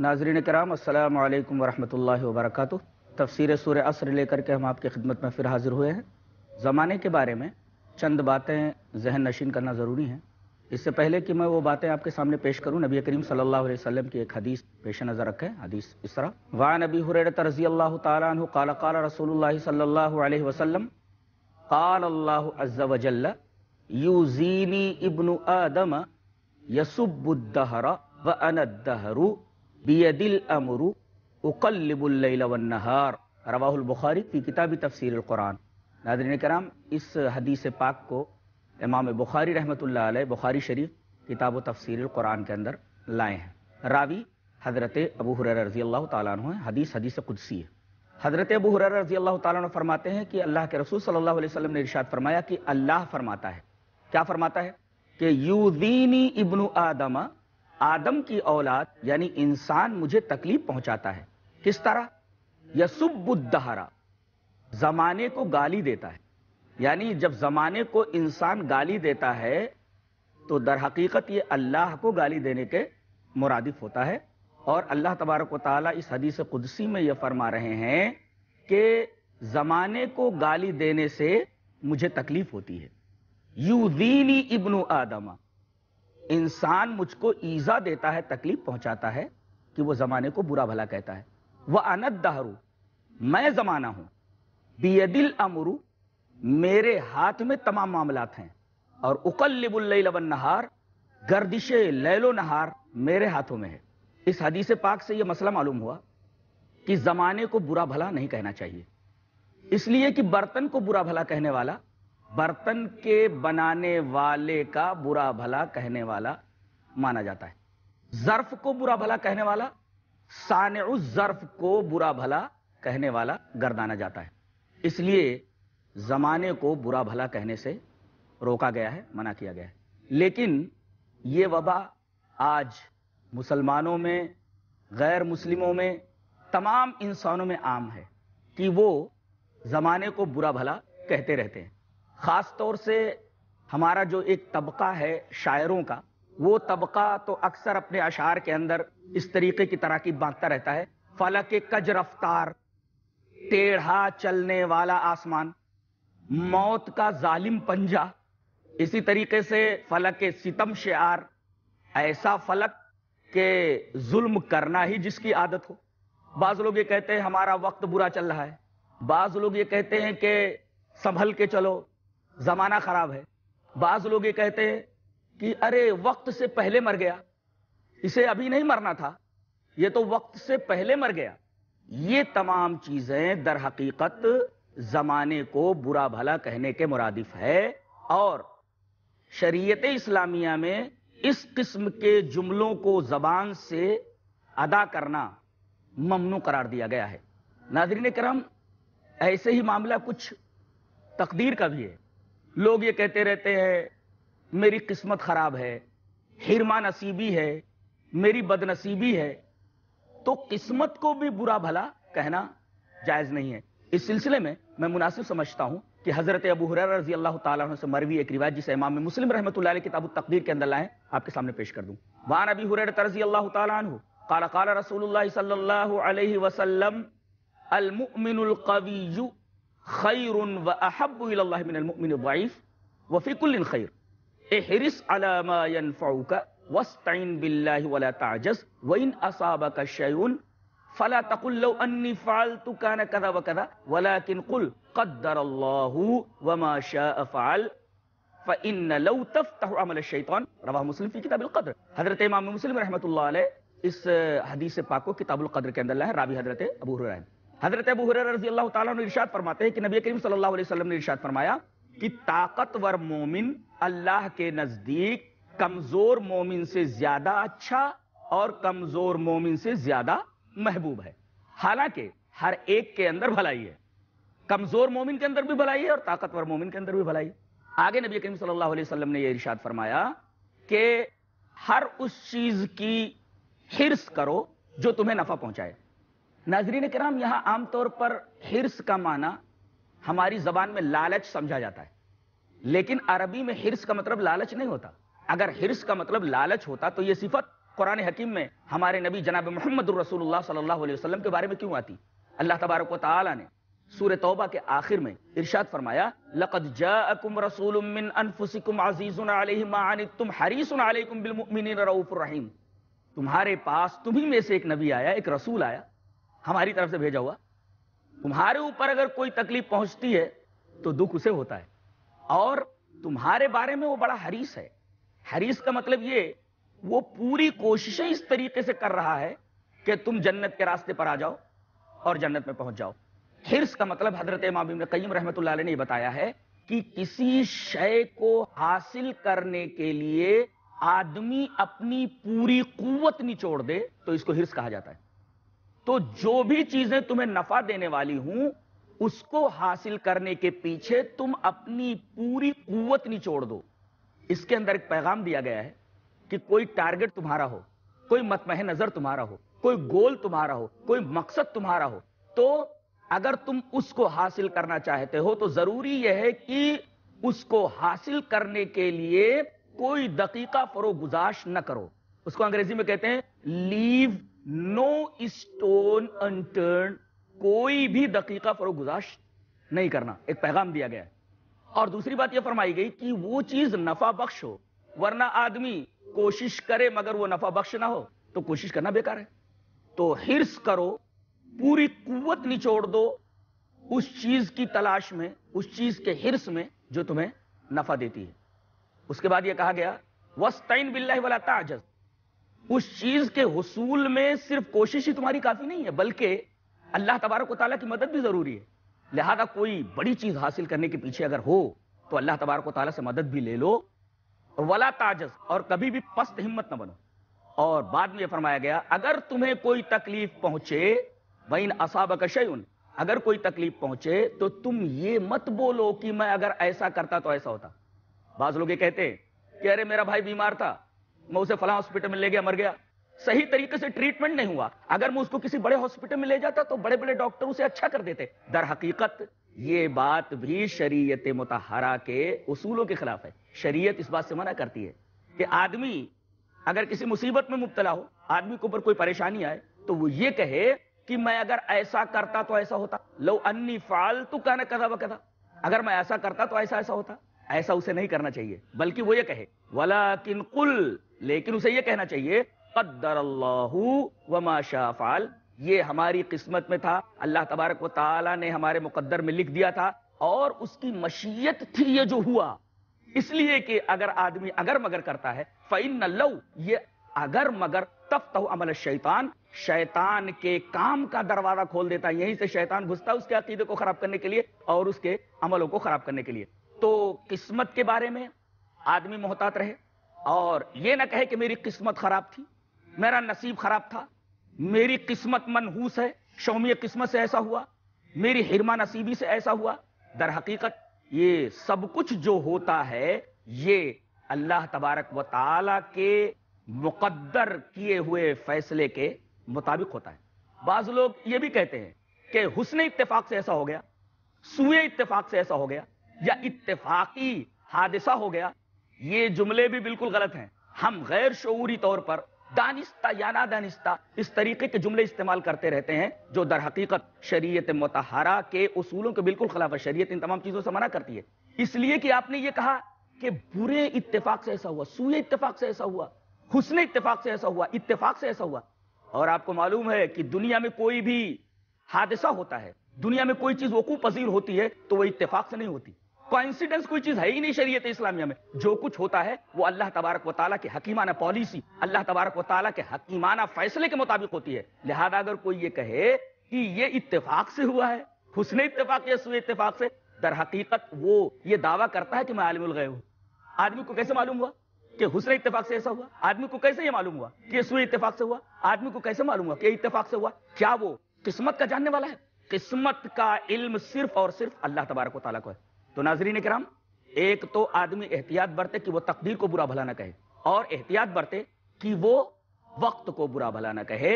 ناظرین کرام السلام علیکم ورحمۃ اللہ وبرکاتہ تفسیر سور عصر لے کر کے ہم آپ کی خدمت میں پھر حاضر ہوئے ہیں زمانے کے بارے میں چند باتیں ذہن نشین کرنا ضروری ہیں اس سے پہلے کہ میں وہ باتیں آپ کے سامنے پیش کروں نبی کریم صلی اللہ علیہ وسلم کی ایک حدیث پیش نظر رکھے حدیث اس طرح نبی حریرت رضی اللہ تعالیٰ عنہ قال قال رسول اللہ صلی اللہ علیہ وسلم قال اللہ عز و جل ابن آدم یسب الدہر الدہرو اقلب اللیل والنہار رواہ البخاری کی تفسیر القرآن ناظرین کرام اس حدیث پاک کو امام بخاری رحمۃ اللہ علیہ بخاری شریف کتاب و تفسیر القرآن کے اندر لائے ہیں راوی حضرت ابو رضی اللہ تعالیٰ عنہ حدیث حدیث قدسی ہے حضرت ابو رضی اللہ تعالیٰ عنہ فرماتے ہیں کہ اللہ کے رسول صلی اللہ علیہ وسلم نے ارشاد فرمایا کہ اللہ فرماتا ہے کیا فرماتا ہے کہ یو ابن آدمہ آدم کی اولاد یعنی انسان مجھے تکلیف پہنچاتا ہے کس طرح الدہرا زمانے کو گالی دیتا ہے یعنی جب زمانے کو انسان گالی دیتا ہے تو در حقیقت یہ اللہ کو گالی دینے کے مرادف ہوتا ہے اور اللہ تبارک و تعالیٰ اس حدیث قدسی میں یہ فرما رہے ہیں کہ زمانے کو گالی دینے سے مجھے تکلیف ہوتی ہے یو دینی ابن آدما انسان مجھ کو ایزا دیتا ہے تکلیف پہنچاتا ہے کہ وہ زمانے کو برا بھلا کہتا ہے وہ دہرو میں زمانہ ہوں امرو میرے ہاتھ میں تمام معاملات ہیں اور اکلب اللیل البن نہار گردش لیل و نہار میرے ہاتھوں میں ہے اس حدیث پاک سے یہ مسئلہ معلوم ہوا کہ زمانے کو برا بھلا نہیں کہنا چاہیے اس لیے کہ برتن کو برا بھلا کہنے والا برتن کے بنانے والے کا برا بھلا کہنے والا مانا جاتا ہے ظرف کو برا بھلا کہنے والا سانع ظرف کو برا بھلا کہنے والا گردانا جاتا ہے اس لیے زمانے کو برا بھلا کہنے سے روکا گیا ہے منع کیا گیا ہے لیکن یہ وبا آج مسلمانوں میں غیر مسلموں میں تمام انسانوں میں عام ہے کہ وہ زمانے کو برا بھلا کہتے رہتے ہیں خاص طور سے ہمارا جو ایک طبقہ ہے شاعروں کا وہ طبقہ تو اکثر اپنے اشعار کے اندر اس طریقے کی طرح کی باندھتا رہتا ہے فلک کج رفتار ٹیڑھا چلنے والا آسمان موت کا ظالم پنجا اسی طریقے سے فلک ستم شعار ایسا فلک کہ ظلم کرنا ہی جس کی عادت ہو بعض لوگ یہ کہتے ہیں ہمارا وقت برا چل رہا ہے بعض لوگ یہ کہتے ہیں کہ سنبھل کے چلو زمانہ خراب ہے بعض لوگ یہ کہتے ہیں کہ ارے وقت سے پہلے مر گیا اسے ابھی نہیں مرنا تھا یہ تو وقت سے پہلے مر گیا یہ تمام چیزیں در حقیقت زمانے کو برا بھلا کہنے کے مرادف ہے اور شریعت اسلامیہ میں اس قسم کے جملوں کو زبان سے ادا کرنا ممنوع قرار دیا گیا ہے ناظرین کرم ایسے ہی معاملہ کچھ تقدیر کا بھی ہے لوگ یہ کہتے رہتے ہیں میری قسمت خراب ہے ہرما نصیبی ہے میری بد نصیبی ہے تو قسمت کو بھی برا بھلا کہنا جائز نہیں ہے اس سلسلے میں میں مناسب سمجھتا ہوں کہ حضرت ابو حرار رضی اللہ تعالیٰ عنہ سے مروی ایک روایت جسے امام مسلم رحمۃ اللہ علیہ کتاب التقدیر کے اندر لائیں آپ کے سامنے پیش کر دوں ابی رضی اللہ اللہ تعالیٰ عنہ قال قال رسول صلی اللہ علیہ وسلم المؤمن القوی خير وأحب إلى الله من المؤمن الضعيف وفي كل خير احرص على ما ينفعك واستعن بالله ولا تعجز وإن أصابك شيء فلا تقل لو أني فعلت كان كذا وكذا ولكن قل قدر الله وما شاء فعل فإن لو تفتح عمل الشيطان رواه مسلم في كتاب القدر حضرت إمام مسلم رحمة الله عليه اس حدیث پاک کو کتاب القدر کے اندر لائے راوی حضرت ابو ہریرہ حضرت ابو رضی اللہ تعالیٰ نے ارشاد فرماتے ہیں کہ نبی کریم صلی اللہ علیہ وسلم نے ارشاد فرمایا کہ طاقتور مومن اللہ کے نزدیک کمزور مومن سے زیادہ اچھا اور کمزور مومن سے زیادہ محبوب ہے حالانکہ ہر ایک کے اندر بھلائی ہے کمزور مومن کے اندر بھی بھلائی ہے اور طاقتور مومن کے اندر بھی بھلائی ہے آگے نبی کریم صلی اللہ علیہ وسلم نے یہ ارشاد فرمایا کہ ہر اس چیز کی حرص کرو جو تمہیں نفع پہنچائے ناظرین کرام یہاں عام طور پر ہرس کا معنی ہماری زبان میں لالچ سمجھا جاتا ہے لیکن عربی میں ہرس کا مطلب لالچ نہیں ہوتا اگر ہرس کا مطلب لالچ ہوتا تو یہ صفت قرآن حکیم میں ہمارے نبی جناب محمد الرسول اللہ صلی اللہ علیہ وسلم کے بارے میں کیوں آتی اللہ تبارک و تعالیٰ نے سور توبہ کے آخر میں ارشاد فرمایا لقد رسول من ما تمہارے پاس تمہیں میں سے ایک نبی آیا ایک رسول آیا ہماری طرف سے بھیجا ہوا تمہارے اوپر اگر کوئی تکلیف پہنچتی ہے تو دکھ اسے ہوتا ہے اور تمہارے بارے میں وہ بڑا ہریس ہے ہریس کا مطلب یہ وہ پوری کوششیں اس طریقے سے کر رہا ہے کہ تم جنت کے راستے پر آ جاؤ اور جنت میں پہنچ جاؤ ہرس کا مطلب حضرت امام ابن قیم رحمۃ اللہ علیہ نے یہ بتایا ہے کہ کسی شے کو حاصل کرنے کے لیے آدمی اپنی پوری قوت نچوڑ دے تو اس کو ہرس کہا جاتا ہے تو جو بھی چیزیں تمہیں نفع دینے والی ہوں اس کو حاصل کرنے کے پیچھے تم اپنی پوری قوت نہیں چھوڑ دو اس کے اندر ایک پیغام دیا گیا ہے کہ کوئی ٹارگٹ تمہارا ہو کوئی متمہ نظر تمہارا ہو کوئی گول تمہارا ہو کوئی مقصد تمہارا ہو تو اگر تم اس کو حاصل کرنا چاہتے ہو تو ضروری یہ ہے کہ اس کو حاصل کرنے کے لیے کوئی دقیقہ گزاش نہ کرو اس کو انگریزی میں کہتے ہیں لیو نو اسٹون انٹرن کوئی بھی دقیقہ گزاش نہیں کرنا ایک پیغام دیا گیا اور دوسری بات یہ فرمائی گئی کہ وہ چیز نفع بخش ہو ورنہ آدمی کوشش کرے مگر وہ نفع بخش نہ ہو تو کوشش کرنا بیکار ہے تو ہرس کرو پوری قوت نچوڑ دو اس چیز کی تلاش میں اس چیز کے ہرس میں جو تمہیں نفع دیتی ہے اس کے بعد یہ کہا گیا وسطین بلّہ تاجز اس چیز کے حصول میں صرف کوشش ہی تمہاری کافی نہیں ہے بلکہ اللہ تبارک و تعالیٰ کی مدد بھی ضروری ہے لہذا کوئی بڑی چیز حاصل کرنے کے پیچھے اگر ہو تو اللہ تبارک و تعالیٰ سے مدد بھی لے لو ولا تاجز اور کبھی بھی پست ہمت نہ بنو اور بعد میں یہ فرمایا گیا اگر تمہیں کوئی تکلیف پہنچے بین اصاب اگر کوئی تکلیف پہنچے تو تم یہ مت بولو کہ میں اگر ایسا کرتا تو ایسا ہوتا بعض لوگ یہ کہتے کہ ارے میرا بھائی بیمار تھا میں اسے فلاں ہاسپٹل میں لے گیا مر گیا صحیح طریقے سے ٹریٹمنٹ نہیں ہوا اگر میں اس کو کسی بڑے ہاسپٹل میں لے جاتا تو بڑے بڑے ڈاکٹر اسے اچھا کر دیتے در حقیقت یہ بات بھی شریعت متحرہ کے اصولوں کے خلاف ہے شریعت اس بات سے منع کرتی ہے کہ آدمی اگر کسی مصیبت میں مبتلا ہو آدمی کو اوپر کوئی پریشانی آئے تو وہ یہ کہے کہ میں اگر ایسا کرتا تو ایسا ہوتا لو انی فال تو کہنا کدا بکدا اگر میں ایسا کرتا تو ایسا ایسا ہوتا ایسا اسے نہیں کرنا چاہیے بلکہ وہ یہ کہے ولا کن کل لیکن اسے یہ کہنا چاہیے قدر اللہ وما فعل یہ ہماری قسمت میں تھا اللہ تبارک و تعالی نے ہمارے مقدر میں لکھ دیا تھا اور اس کی مشیت تھی یہ جو ہوا اس لیے کہ اگر آدمی اگر مگر کرتا ہے یہ اگر مگر عمل الشیطان شیطان کے کام کا دروازہ کھول دیتا ہے یہیں سے شیطان گھستا اس کے عقیدے کو خراب کرنے کے لیے اور اس کے عملوں کو خراب کرنے کے لیے تو قسمت کے بارے میں آدمی محتاط رہے اور یہ نہ کہے کہ میری قسمت خراب تھی میرا نصیب خراب تھا میری قسمت منحوس ہے شومی قسمت سے ایسا ہوا میری ہرما نصیبی سے ایسا ہوا در حقیقت یہ سب کچھ جو ہوتا ہے یہ اللہ تبارک و تعالی کے مقدر کیے ہوئے فیصلے کے مطابق ہوتا ہے بعض لوگ یہ بھی کہتے ہیں کہ حسن اتفاق سے ایسا ہو گیا سوئے اتفاق سے ایسا ہو گیا یا اتفاقی حادثہ ہو گیا یہ جملے بھی بالکل غلط ہیں ہم غیر شعوری طور پر دانستہ یا نادانستہ اس طریقے کے جملے استعمال کرتے رہتے ہیں جو در حقیقت شریعت متحرہ کے اصولوں کے بالکل خلاف ہے شریعت ان تمام چیزوں سے منع کرتی ہے اس لیے کہ آپ نے یہ کہا کہ برے اتفاق سے ایسا ہوا سوئے اتفاق سے ایسا ہوا حسن اتفاق سے ایسا ہوا اتفاق سے ایسا ہوا اور آپ کو معلوم ہے کہ دنیا میں کوئی بھی حادثہ ہوتا ہے دنیا میں کوئی چیز وقوع پذیر ہوتی ہے تو وہ اتفاق سے نہیں ہوتی کوئنسیڈنس کوئی چیز ہے ہی نہیں شریعت اسلامیہ میں جو کچھ ہوتا ہے وہ اللہ تبارک و تعالیٰ کی حکیمانہ پالیسی اللہ تبارک و تعالیٰ کے حکیمانہ فیصلے کے مطابق ہوتی ہے لہذا اگر کوئی یہ کہے کہ یہ اتفاق سے ہوا ہے حسن اتفاق یا سوئے اتفاق سے در حقیقت وہ یہ دعویٰ کرتا ہے کہ میں عالم الغیب ہوں آدمی کو کیسے معلوم ہوا کہ حسن اتفاق سے ایسا ہوا آدمی کو کیسے یہ معلوم ہوا کہ یہ سوئے اتفاق سے ہوا آدمی کو کیسے معلوم ہوا کہ اتفاق سے ہوا کیا وہ قسمت کا جاننے والا ہے قسمت کا علم صرف اور صرف اللہ تبارک و تعالیٰ کو ہے تو ناظرین کرام ایک تو آدمی احتیاط برتے کہ وہ تقدیر کو برا بھلا نہ کہے اور احتیاط برتے کہ وہ وقت کو برا بھلا نہ کہے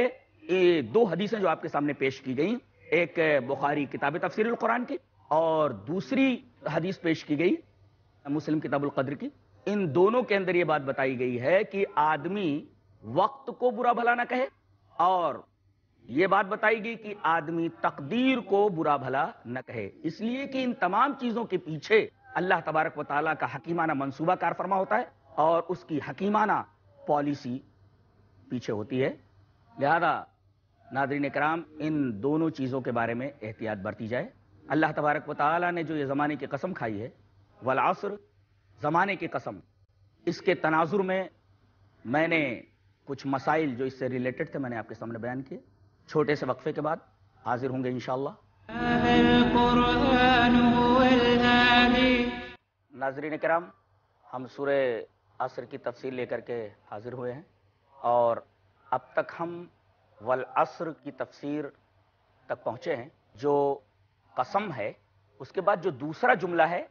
یہ دو حدیثیں جو آپ کے سامنے پیش کی گئیں ایک بخاری کتاب تفسیر القرآن کی اور دوسری حدیث پیش کی گئی مسلم کتاب القدر کی ان دونوں کے اندر یہ بات بتائی گئی ہے کہ آدمی وقت کو برا بھلا نہ کہے اور یہ بات بتائی گئی کہ آدمی تقدیر کو برا بھلا نہ کہے اس لیے کہ ان تمام چیزوں کے پیچھے اللہ تبارک و تعالیٰ کا حکیمانہ منصوبہ کار فرما ہوتا ہے اور اس کی حکیمانہ پالیسی پیچھے ہوتی ہے لہذا ناظرین کرام ان دونوں چیزوں کے بارے میں احتیاط برتی جائے اللہ تبارک و تعالیٰ نے جو یہ زمانے کی قسم کھائی ہے ولاسر زمانے کی قسم اس کے تناظر میں میں نے کچھ مسائل جو اس سے ریلیٹڈ تھے میں نے آپ کے سامنے بیان کیے چھوٹے سے وقفے کے بعد حاضر ہوں گے انشاءاللہ ناظرین کرام ہم سورہ عصر کی تفصیل لے کر کے حاضر ہوئے ہیں اور اب تک ہم والعصر کی تفسیر تک پہنچے ہیں جو قسم ہے اس کے بعد جو دوسرا جملہ ہے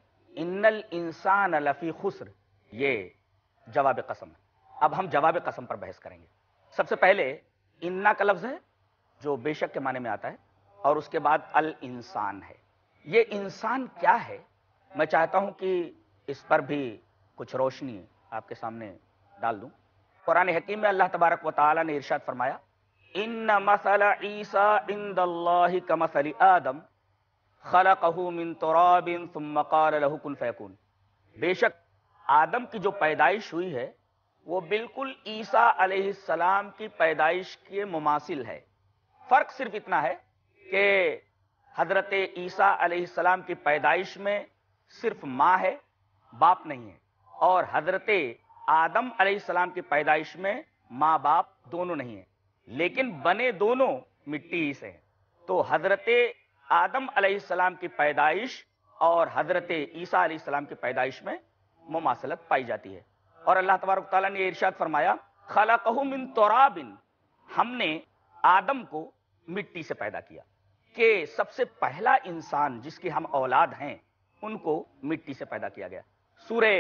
ان الانسان لفی خسر یہ جواب قسم ہے اب ہم جواب قسم پر بحث کریں گے سب سے پہلے انا کا لفظ ہے جو بے شک کے معنی میں آتا ہے اور اس کے بعد ال انسان ہے یہ انسان کیا ہے میں چاہتا ہوں کہ اس پر بھی کچھ روشنی آپ کے سامنے ڈال دوں قرآن حکیم میں اللہ تبارک و تعالی نے ارشاد فرمایا ان مسل کا مسل آدم من فیکون بے شک آدم کی جو پیدائش ہوئی ہے وہ بالکل عیسیٰ علیہ السلام کی پیدائش کے مماثل ہے فرق صرف اتنا ہے کہ حضرت عیسیٰ علیہ السلام کی پیدائش میں صرف ماں ہے باپ نہیں ہے اور حضرت آدم علیہ السلام کی پیدائش میں ماں باپ دونوں نہیں ہیں لیکن بنے دونوں مٹی ہی سے ہیں تو حضرت آدم علیہ السلام کی پیدائش اور حضرت عیسیٰ علیہ السلام کی پیدائش میں مماثلت پائی جاتی ہے اور اللہ تبارک تعالیٰ نے ارشاد فرمایا من ترابن ہم نے آدم کو مٹی سے پیدا کیا کہ سب سے پہلا انسان جس کی ہم اولاد ہیں ان کو مٹی سے پیدا کیا گیا سورہ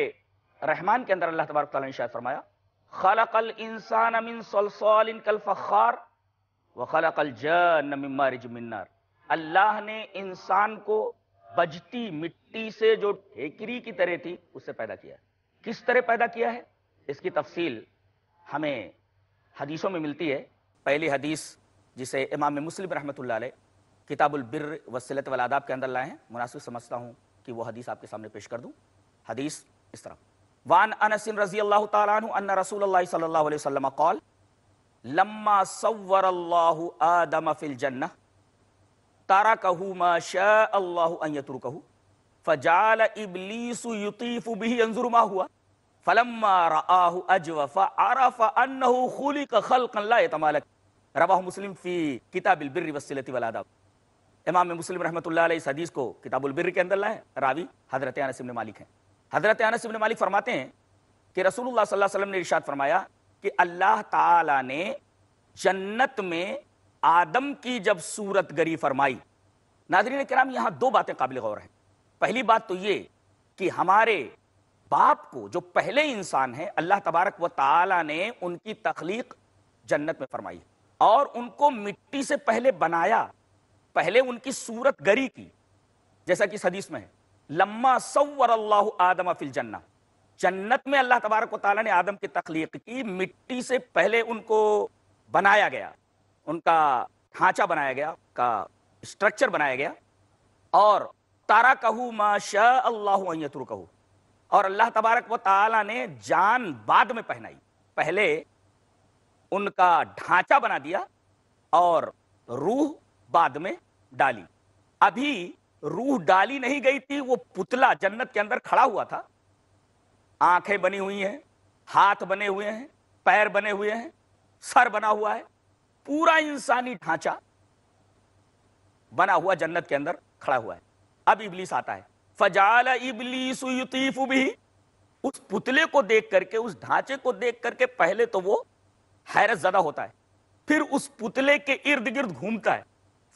رحمان کے اندر اللہ تبارک نے شاید فرمایا خلق الانسان من صلصال الجن من مارج خلق نار اللہ نے انسان کو بجتی مٹی سے جو ٹھیکری کی طرح تھی اس سے پیدا کیا کس طرح پیدا کیا ہے اس کی تفصیل ہمیں حدیثوں میں ملتی ہے پہلی حدیث جسے امام مسلم رحمۃ اللہ علیہ کتاب البر وسلت والاداب کے اندر لائے ہیں مناسب سمجھتا ہوں کہ وہ حدیث آپ کے سامنے پیش کر دوں حدیث اس طرح وان انس رضی اللہ تعالیٰ عنہ ان رسول اللہ صلی اللہ علیہ وسلم قال لما صور اللہ آدم فی الجنہ ترکہ ما شاء اللہ ان یترکہ فجعل ابلیس یطیف به انظر ما ہوا فلما رآہ اجوف عرف انہو خلق خلقا لا یتمالک روا مسلم فی کتاب البر وسیلتی ولادا امام مسلم رحمۃ اللہ علیہ اس حدیث کو کتاب البر کے اندر لائیں راوی حضرت انس ابن مالک ہیں حضرت انس ابن مالک فرماتے ہیں کہ رسول اللہ صلی اللہ علیہ وسلم نے ارشاد فرمایا کہ اللہ تعالیٰ نے جنت میں آدم کی جب صورت گری فرمائی ناظرین کرام یہاں دو باتیں قابل غور ہیں پہلی بات تو یہ کہ ہمارے باپ کو جو پہلے انسان ہیں اللہ تبارک و تعالیٰ نے ان کی تخلیق جنت میں فرمائی ہے اور ان کو مٹی سے پہلے بنایا پہلے ان کی صورت گری کی جیسا کہ اس حدیث میں ہے لما سور اللہ آدم جنت میں اللہ تبارک و تعالیٰ نے آدم کی تخلیق کی مٹی سے پہلے ان کو بنایا گیا ان کا ڈھانچہ بنایا گیا کا اسٹرکچر بنایا گیا اور تارا کہو ما شاء اللہ کہو اور اللہ تبارک و تعالیٰ نے جان بعد میں پہنائی پہلے ان کا ڈھانچہ بنا دیا اور روح بعد میں ڈالی ابھی روح ڈالی نہیں گئی تھی وہ پتلا جنت کے اندر کھڑا ہوا تھا آنکھیں بنی ہوئی ہیں ہاتھ بنے ہوئے ہیں ہیں پیر بنے ہوئے سر بنا ہوا ہے پورا انسانی ڈھانچہ بنا ہوا جنت کے اندر کھڑا ہوا ہے اب ابلیس آتا ہے فجال ابلیس بھی اس پتلے کو دیکھ کر کے اس ڈھانچے کو دیکھ کر کے پہلے تو وہ حیرت زدہ ہوتا ہے پھر اس پتلے کے ارد گرد گھومتا ہے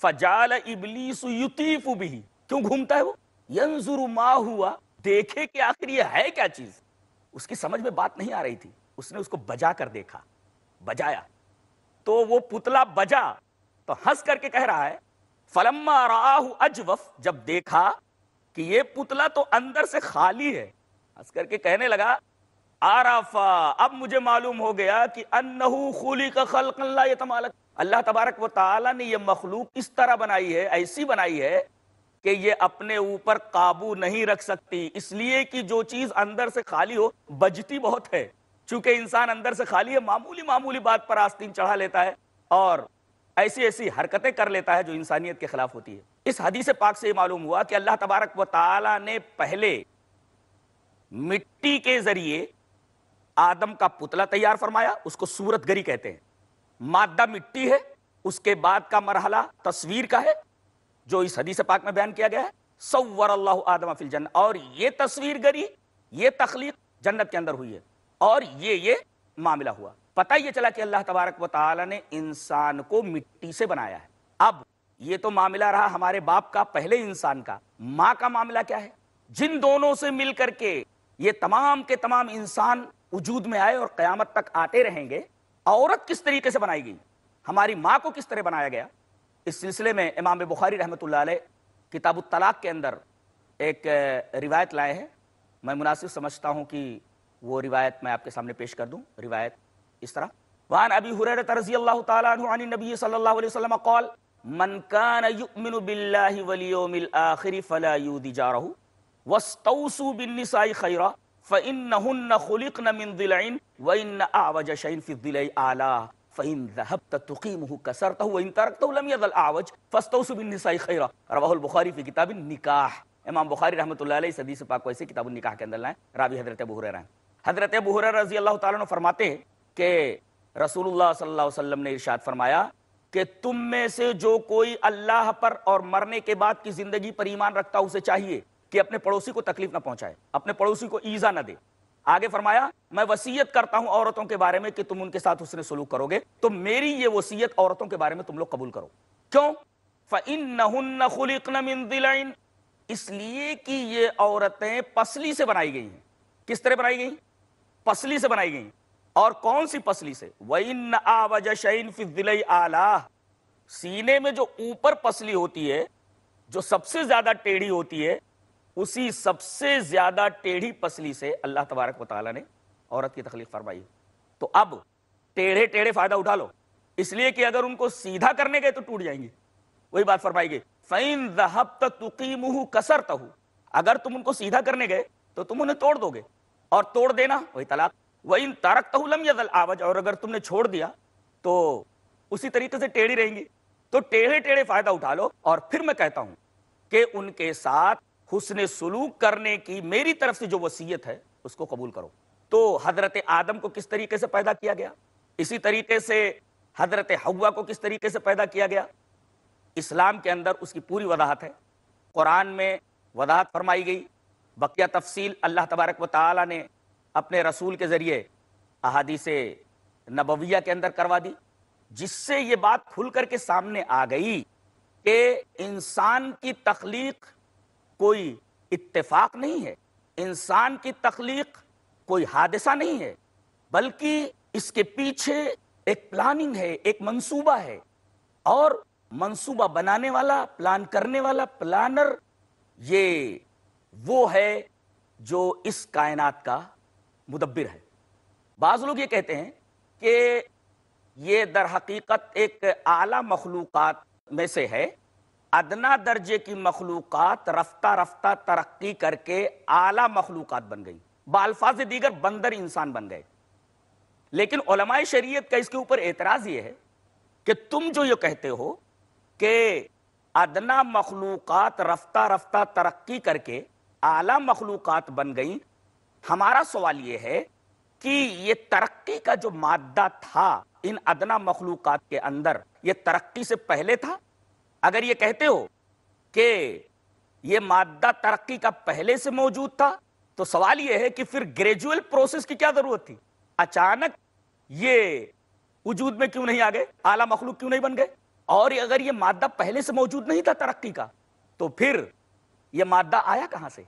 فجال ابلیس یوتیف بھی کیوں گھومتا ہے وہ ینظر ما ہوا دیکھے کہ آخر یہ ہے کیا چیز اس کی سمجھ میں بات نہیں آ رہی تھی اس نے اس کو بجا کر دیکھا بجایا تو وہ پتلا بجا تو ہنس کر کے کہہ رہا ہے فلما راہ اجوف جب دیکھا کہ یہ پتلا تو اندر سے خالی ہے ہنس کر کے کہنے لگا اب مجھے معلوم ہو گیا کہ انہو خولی کا خلق اللہ اللہ تبارک و تعالی نے یہ مخلوق اس طرح بنائی ہے ایسی بنائی ہے کہ یہ اپنے اوپر قابو نہیں رکھ سکتی اس لیے کہ جو چیز اندر سے خالی ہو بجتی بہت ہے چونکہ انسان اندر سے خالی ہے معمولی معمولی بات پر آستین چڑھا لیتا ہے اور ایسی ایسی حرکتیں کر لیتا ہے جو انسانیت کے خلاف ہوتی ہے اس حدیث پاک سے یہ معلوم ہوا کہ اللہ تبارک و تعالی نے پہلے مٹی کے ذریعے آدم کا پتلا تیار فرمایا اس کو سورت گری کہتے ہیں مادہ مٹی ہے اس کے بعد کا مرحلہ تصویر کا ہے جو اس حدیث پاک میں بیان کیا گیا ہے سور اللہ آدم فی الجنہ اور یہ تصویر گری یہ تخلیق جنت کے اندر ہوئی ہے اور یہ یہ معاملہ ہوا پتہ یہ چلا کہ اللہ تبارک و تعالی نے انسان کو مٹی سے بنایا ہے اب یہ تو معاملہ رہا ہمارے باپ کا پہلے انسان کا ماں کا معاملہ کیا ہے جن دونوں سے مل کر کے یہ تمام کے تمام انسان وجود میں آئے اور قیامت تک آتے رہیں گے عورت کس طریقے سے بنائی گئی ہماری ماں کو کس طرح بنایا گیا اس سلسلے میں امام بخاری رحمۃ اللہ علیہ کتاب الطلاق کے اندر ایک روایت لائے ہیں میں مناسب سمجھتا ہوں کہ وہ روایت میں آپ کے سامنے پیش کر دوں روایت اس طرح وان ابی حریرہ رضی اللہ تعالی عنہ عن نبی صلی اللہ علیہ وسلم قال من كان يؤمن بالله والیوم الاخر فلا يودي جاره واستوصوا بالنساء خيرًا فَإِنَّهُنَّ خُلِقْنَ مِنْ ذِلَعِنْ وَإِنَّ أَعْوَجَ شَيْنْ فِي الذِّلَعِ آلَى فَإِنْ ذَهَبْتَ تُقِيمُهُ كَسَرْتَهُ وَإِنْ تَرَكْتَهُ لَمْ يَذَلْ أَعْوَجْ فَاسْتَوْسُ بِالنِّسَائِ خَيْرَ رواہ البخاری فی کتاب النکاح امام بخاری رحمت اللہ علیہ اس حدیث پاک کو ایسے کتاب النکاح کے اندر لائیں رابی حضرت ابو ہیں حضرت ابو حریرہ رضی اللہ تعالیٰ نے فرماتے ہیں کہ رسول اللہ صلی اللہ علیہ وسلم نے ارشاد فرمایا کہ تم میں سے جو کوئی اللہ پر اور مرنے کے بعد کی زندگی پر ایمان رکھتا اسے چاہیے کہ اپنے پڑوسی کو تکلیف نہ پہنچائے اپنے پڑوسی کو ایزا نہ دے آگے فرمایا میں وسیعت کرتا ہوں عورتوں کے بارے میں کہ تم ان کے ساتھ حسن سلوک کرو گے تو میری یہ وسیعت عورتوں کے بارے میں تم لوگ قبول کرو کیوں فَإِنَّهُنَّ خُلِقْنَ مِن اس لیے کہ یہ عورتیں پسلی سے بنائی گئی ہیں کس طرح بنائی گئی پسلی سے بنائی گئی اور کون سی پسلی سے وَإِنَّ سینے میں جو اوپر پسلی ہوتی ہے جو سب سے زیادہ ٹیڑھی ہوتی ہے اسی سب سے زیادہ ٹیڑھی پسلی سے اللہ تبارک و تعالیٰ نے عورت کی تخلیق فرمائی تو اب ٹیڑھے ٹیڑھے فائدہ اٹھا لو اس لیے کہ اگر ان کو سیدھا کرنے گئے تو ٹوٹ جائیں گے وہی بات فرمائی گئے اگر تم ان کو سیدھا کرنے تو تم انہیں توڑ دو گے اور توڑ دینا وہی طلاق وہ تارک آوج اور اگر تم نے چھوڑ دیا تو اسی طریقے سے ٹیڑھی رہیں گے تو ٹیڑھے ٹیڑھے فائدہ اٹھا لو اور پھر میں کہتا ہوں کہ ان کے ساتھ حسن سلوک کرنے کی میری طرف سے جو وصیت ہے اس کو قبول کرو تو حضرت آدم کو کس طریقے سے پیدا کیا گیا اسی طریقے سے حضرت ہوا کو کس طریقے سے پیدا کیا گیا اسلام کے اندر اس کی پوری وضاحت ہے قرآن میں وضاحت فرمائی گئی بقیہ تفصیل اللہ تبارک و تعالیٰ نے اپنے رسول کے ذریعے احادیث نبویہ کے اندر کروا دی جس سے یہ بات کھل کر کے سامنے آ گئی کہ انسان کی تخلیق کوئی اتفاق نہیں ہے انسان کی تخلیق کوئی حادثہ نہیں ہے بلکہ اس کے پیچھے ایک پلاننگ ہے ایک منصوبہ ہے اور منصوبہ بنانے والا پلان کرنے والا پلانر یہ وہ ہے جو اس کائنات کا مدبر ہے بعض لوگ یہ کہتے ہیں کہ یہ در حقیقت ایک اعلیٰ مخلوقات میں سے ہے ادنا درجے کی مخلوقات رفتہ رفتہ ترقی کر کے اعلی مخلوقات بن گئی بالفاظ دیگر بندر انسان بن گئے لیکن علماء شریعت کا اس کے اوپر اعتراض یہ ہے کہ تم جو یہ کہتے ہو کہ ادنا مخلوقات رفتہ رفتہ ترقی کر کے اعلی مخلوقات بن گئی ہمارا سوال یہ ہے کہ یہ ترقی کا جو مادہ تھا ان ادنا مخلوقات کے اندر یہ ترقی سے پہلے تھا اگر یہ کہتے ہو کہ یہ مادہ ترقی کا پہلے سے موجود تھا تو سوال یہ ہے کہ پھر کی کیا ضرورت تھی اچانک یہ وجود میں کیوں نہیں آ گئے آلہ مخلوق کیوں نہیں بن گئے اور اگر یہ مادہ پہلے سے موجود نہیں تھا ترقی کا تو پھر یہ مادہ آیا کہاں سے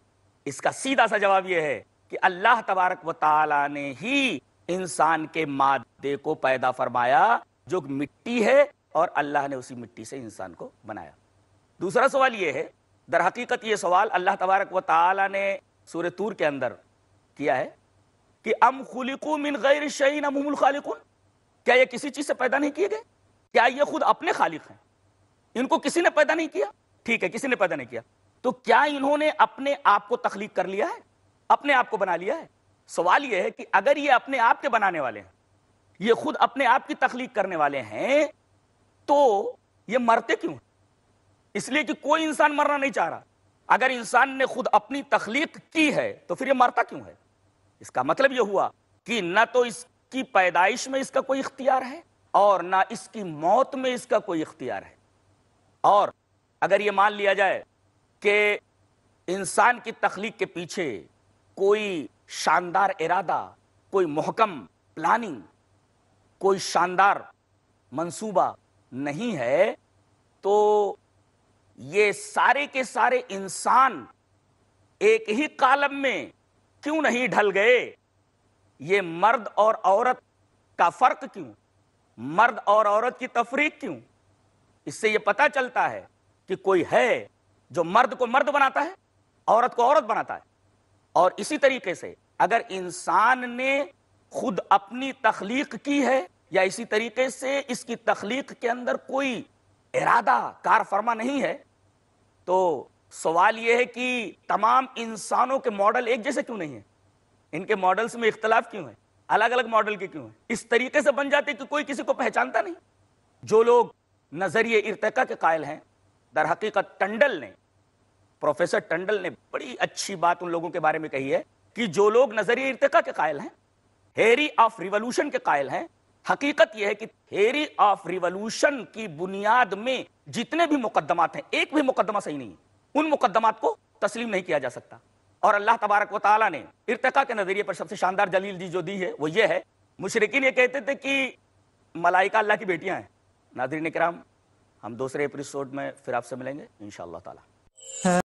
اس کا سیدھا سا جواب یہ ہے کہ اللہ تبارک و تعالی نے ہی انسان کے مادے کو پیدا فرمایا جو مٹی ہے اور اللہ نے اسی مٹی سے انسان کو بنایا دوسرا سوال یہ ہے در حقیقت یہ سوال اللہ تبارک و تعالی نے کے اندر کیا کیا ہے کہ ام خلقو من غیر الخالقون یہ کسی چیز سے پیدا نہیں کیے گئے کیا یہ خود اپنے خالق ہیں ان کو کسی نے پیدا نہیں کیا ٹھیک ہے کسی نے پیدا نہیں کیا تو کیا انہوں نے اپنے آپ کو تخلیق کر لیا ہے اپنے آپ کو بنا لیا ہے سوال یہ ہے کہ اگر یہ اپنے آپ کے بنانے والے ہیں یہ خود اپنے آپ کی تخلیق کرنے والے ہیں تو یہ مرتے کیوں اس لیے کہ کوئی انسان مرنا نہیں چاہ رہا اگر انسان نے خود اپنی تخلیق کی ہے تو پھر یہ مرتا کیوں ہے اس کا مطلب یہ ہوا کہ نہ تو اس کی پیدائش میں اس کا کوئی اختیار ہے اور نہ اس کی موت میں اس کا کوئی اختیار ہے اور اگر یہ مان لیا جائے کہ انسان کی تخلیق کے پیچھے کوئی شاندار ارادہ کوئی محکم پلاننگ کوئی شاندار منصوبہ نہیں ہے تو یہ سارے کے سارے انسان ایک ہی کالم میں کیوں نہیں ڈھل گئے یہ مرد اور عورت کا فرق کیوں مرد اور عورت کی تفریق کیوں اس سے یہ پتہ چلتا ہے کہ کوئی ہے جو مرد کو مرد بناتا ہے عورت کو عورت بناتا ہے اور اسی طریقے سے اگر انسان نے خود اپنی تخلیق کی ہے یا اسی طریقے سے اس کی تخلیق کے اندر کوئی ارادہ کار فرما نہیں ہے تو سوال یہ ہے کہ تمام انسانوں کے ماڈل ایک جیسے کیوں نہیں ہیں ان کے ماڈلس میں اختلاف کیوں ہیں الگ الگ ماڈل کے کیوں ہیں اس طریقے سے بن جاتے کہ کوئی کسی کو پہچانتا نہیں جو لوگ نظریے ارتقاء کے قائل ہیں در حقیقت ٹنڈل نے پروفیسر ٹنڈل نے بڑی اچھی بات ان لوگوں کے بارے میں کہی ہے کہ جو لوگ نظریے ارتقا کے قائل ہیں ہیری آف ریولوشن کے قائل ہیں حقیقت یہ ہے کہ تھیری آف ریولوشن کی بنیاد میں جتنے بھی مقدمات ہیں ایک بھی مقدمہ صحیح نہیں ہے ان مقدمات کو تسلیم نہیں کیا جا سکتا اور اللہ تبارک و تعالیٰ نے ارتقا کے نظریے پر سب سے شاندار جلیل جی جو دی ہے وہ یہ ہے مشرقین یہ کہتے تھے کہ ملائکہ اللہ کی بیٹیاں ہیں ناظرین کرام ہم دوسرے اپیسوڈ میں پھر آپ سے ملیں گے ان اللہ تعالیٰ